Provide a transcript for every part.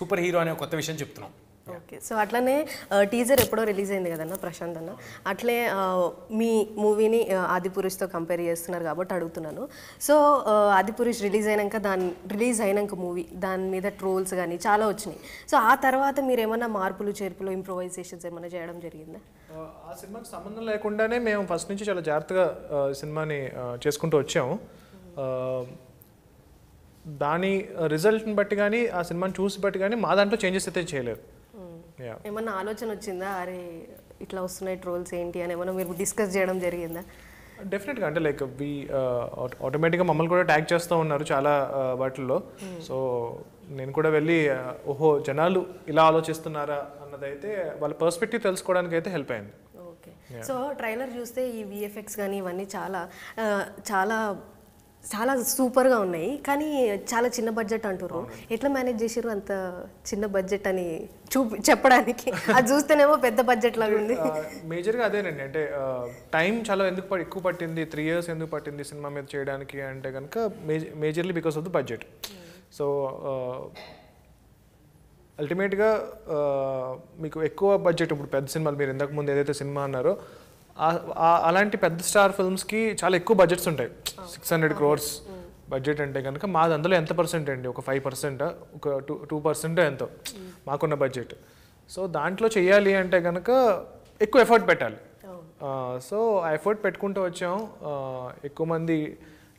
super hero అనే కొత్త విషయం చెప్తున్నాం ఓకే సో అట్లనే టీజర్ uh, ఎప్పుడో రిలీజ్ అయింది కదన్నా ప్రశాంత్ అన్న అట్లే uh, మీ మూవీని uh, ఆదిపురుష్తో కంపేర్ చేస్తున్నారు కాబట్టి అడుగుతున్నాను సో ఆదిపురుష్ రిలీజ్ అయినాక దాని రిలీజ్ అయినాక మూవీ దాని మీద ట్రోల్స్ కానీ చాలా వచ్చినాయి సో ఆ తర్వాత మీరు ఏమైనా మార్పులు చేర్పులు ఇంప్రొవైజేషన్స్ ఏమైనా చేయడం జరిగిందా ఆ సినిమాకి సంబంధం లేకుండానే మేము ఫస్ట్ నుంచి చాలా జాగ్రత్తగా సినిమాని చేసుకుంటూ వచ్చాము దాని రిజల్ట్ని బట్టి కానీ ఆ సినిమాని చూసి బట్టి కానీ మా దాంట్లో చేంజెస్ అయితే చేయలేదు ఏమన్నా ఆలోచన వచ్చిందా అరే ఇట్లా వస్తున్నాయి ట్రోల్స్ ఏంటి అని ఏమైనా మీరు డిస్కస్ చేయడం జరిగిందా డెఫినెట్గా అంటే లైక్ వి ఆటోమేటిక్గా మమ్మల్ని కూడా ట్యాగ్ చేస్తూ ఉన్నారు చాలా uh, వాటిల్లో సో నేను కూడా వెళ్ళి uh, ఓహో జనాలు ఇలా ఆలోచిస్తున్నారా అన్నదైతే వాళ్ళ పర్స్పెక్టివ్ తెలుసుకోవడానికి అయితే హెల్ప్ అయింది సో ట్రైలర్ చూస్తే ఈ విఎఫ్ఎక్స్ కానీ ఇవన్నీ చాలా uh, చాలా చాలా సూపర్గా ఉన్నాయి కానీ చాలా చిన్న బడ్జెట్ అంటారు ఎట్లా మేనేజ్ చేసారు అంత చిన్న బడ్జెట్ అని చూపి చెప్పడానికి అది చూస్తేనేమో పెద్ద బడ్జెట్ లాగా ఉంది మేజర్గా అదేనండి అంటే టైం చాలా ఎందుకు ఎక్కువ పట్టింది త్రీ ఇయర్స్ ఎందుకు పట్టింది సినిమా మీద చేయడానికి అంటే కనుక majorly because of the budget so అల్టిమేట్గా మీకు ఎక్కువ బడ్జెట్ ఇప్పుడు పెద్ద సినిమాలు మీరు ఇంతకు ముందు ఏదైతే సినిమా అన్నారో అలాంటి పెద్ద స్టార్ ఫిల్మ్స్కి చాలా ఎక్కువ బడ్జెట్స్ ఉంటాయి సిక్స్ హండ్రెడ్ క్రోర్స్ బడ్జెట్ అంటే కనుక మాది అందులో ఎంత పర్సెంట్ అండి ఒక ఫైవ్ పర్సెంట్ ఒక టూ టూ పర్సెంట్ ఎంతో మాకున్న బడ్జెట్ సో దాంట్లో చేయాలి అంటే కనుక ఎక్కువ ఎఫర్ట్ పెట్టాలి సో ఆ ఎఫర్ట్ పెట్టుకుంటూ వచ్చాం ఎక్కువ మంది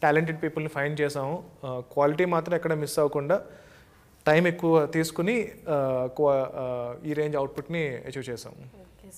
టాలెంటెడ్ పీపుల్ని ఫైన్ చేసాము క్వాలిటీ మాత్రం ఎక్కడ మిస్ అవ్వకుండా టైం ఎక్కువ తీసుకుని ఈ రేంజ్ అవుట్పుట్ని అచీవ్ చేసాము